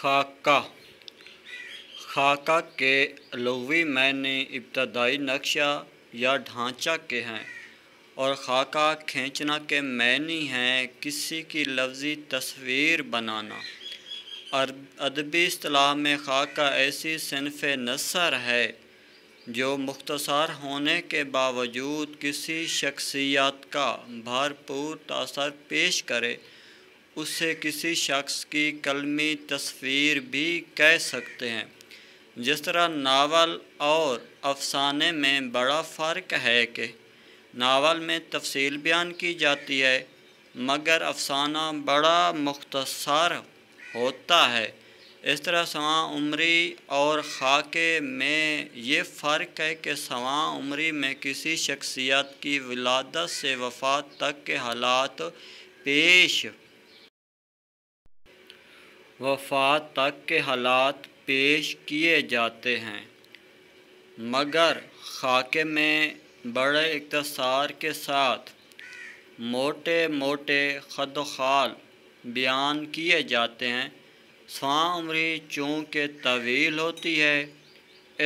खाका खाका के लघवी मैंने इब्तदाई नक्शा या ढांचा के हैं और खाका खींचना के मैनी हैं किसी की लफ्ज़ी तस्वीर बनाना अदबी असलाह में खाका ऐसी सिनफ नसर है जो मख्तसार होने के बावजूद किसी शख्सियत का भरपूर तसर पेश करे उससे किसी शख्स की कलमी तस्वीर भी कह सकते हैं जिस तरह नावल और अफसाने में बड़ा फ़र्क है कि नावल में तफसील बयान की जाती है मगर अफसाना बड़ा मुख्तसर होता है इस तरह सवा उम्री और खाके में ये फ़र्क है कि सवा उम्री में किसी शख्सियत की विलादत से वफात तक के हालात पेश वफात तक के हालात पेश किए जाते हैं मगर खाके में बड़े इकतसार के साथ मोटे मोटे खद खाल बयान किए जाते हैं स्वां उम्री चूँकि तवील होती है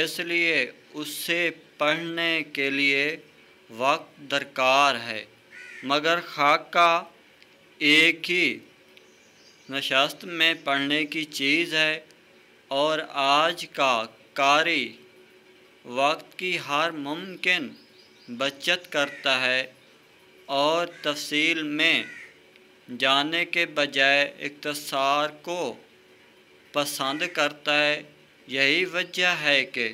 इसलिए उससे पढ़ने के लिए वक्त दरकार है मगर खाका एक ही न में पढ़ने की चीज़ है और आज का कारी वक्त की हर मुमकिन बचत करता है और तफसील में जाने के बजाय इकतसार को पसंद करता है यही वजह है कि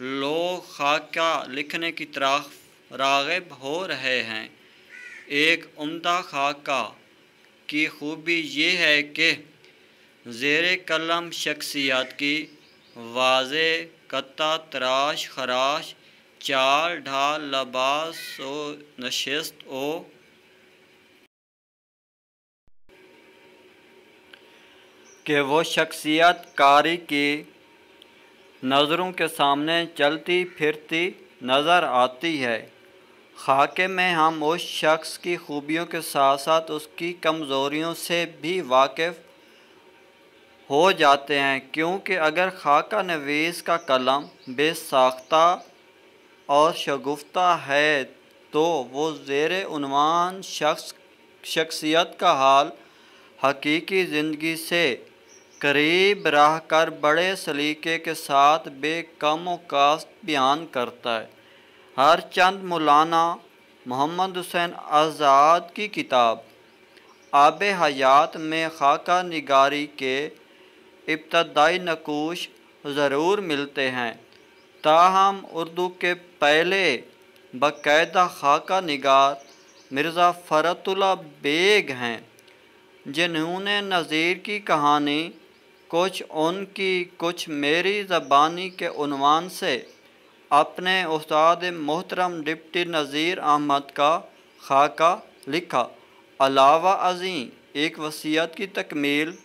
लोग खाका लिखने की तरफ रागब हो रहे हैं एक उम्दा खाका की खूबी ये है कि ज़ेर कलम शख्सियात की वाज कत्ता तराश खराश चाल ढाल लबास ओ नशस्त ओ के वो शख्सियत कारी की नज़रों के सामने चलती फिरती नज़र आती है खाके में हम उस शख्स की खूबियों के साथ साथ उसकी कमज़ोरियों से भी वाकिफ़ हो जाते हैं क्योंकि अगर खाका नवीस का कलम बेसाख्ता और शगुफ्ता है तो वो ज़ेर उनवान शख्स शख्सियत का हाल हकीकी ज़िंदगी से करीब रह कर बड़े सलीके के साथ बेकम कास्त बयान करता है हर चंद मौलाना मोहम्मद हुसैन आज़ाद की किताब आब हयात में खाका निगारी के इब्तदाई नकूश ज़रूर मिलते हैं ताहम उर्दू के पहले बाकायदा खाका निगार मिर्ज़ा फ़रतुल्ला बेग हैं जिन्होंने नज़ीर की कहानी कुछ उनकी कुछ मेरी ज़बानी के उनवान से अपने उस्ताद मोहतरम डिप्टी नज़ीर अहमद का खाका लिखा अलावा अजी एक वसीयत की तकमील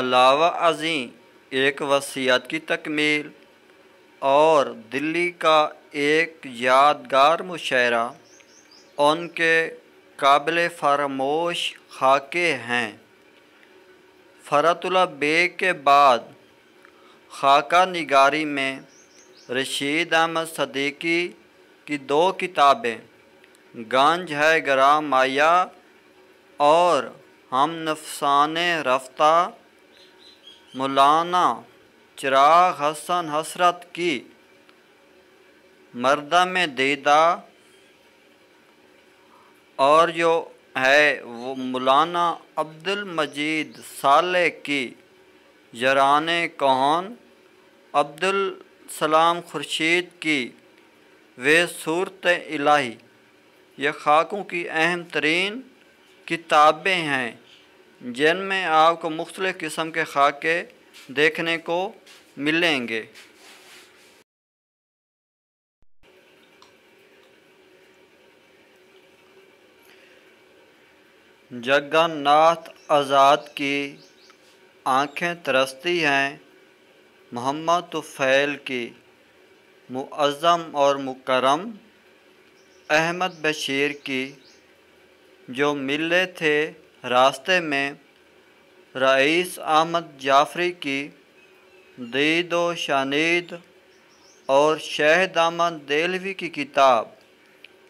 अलावा अजी एक वसीयत की तकमील और दिल्ली का एक यादगार मुशायरा उनके काबिल फरामोश खाके हैं फ़रतुल्ला बेग के बाद खाका निगारी में रशीद अहमद सदीकी की दो किताबें गंज है ग्राम माया और हम नफसान रफ्ता मौलाना चिराग हसन हसरत की मरदम में दीदा और जो है वो मौलाना अब्दुल मजीद साले की जरान कौन अब्दुल सलाम खुर्शीद की वे सूरत इलाही ये खाकों की अहम तरीन किताबें हैं जिनमें आपको मुख्तलिफ़ किस्म के खाके देखने को मिलेंगे जगन्नाथ आज़ाद की आंखें तरसती हैं मोहम्मद तुफ़ैल की मुअज़म और मुकरम अहमद बशीर की जो मिले थे रास्ते में रईस अहमद जाफरी की दीद व शानीद और शहद अहमद देलवी की किताब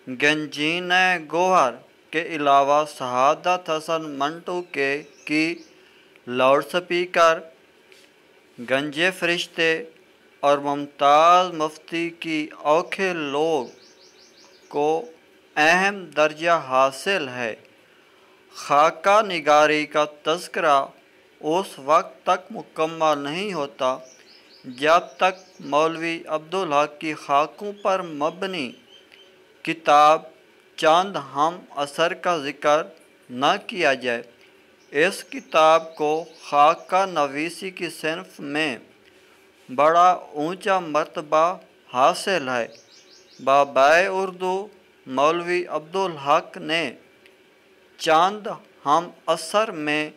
गंजीन गोहर के अलावा शहादत हसन मंटू के की लाउड स्पीकर गंजे फरिश्ते और मुमताज़ मुफ्ती की औखे लोग को अहम दर्जा हासिल है खाका निगारी का तस्करा उस वक्त तक मुकम्मल नहीं होता जब तक मौलवी अब्दुल हक की खाकों पर मबनी किताब चंद हम असर का जिक्र न किया जाए इस किताब को खाका नवीसी की सिनफ में बड़ा ऊंचा मरतबा हासिल है बाबा उर्दू मौलवी अब्दुल हक ने चांद हम असर में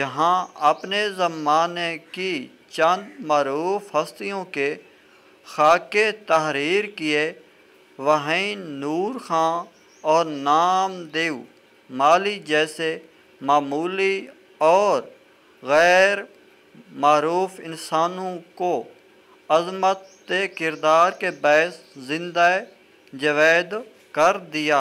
जहां अपने ज़माने की चंद मरूफ हस्तियों के खाके तहरीर किए वहीं नूर खां और नामदेव माली जैसे मामूली और गैर मरूफ इंसानों को अजमत किरदार के बैस जिंदा जवैद कर दिया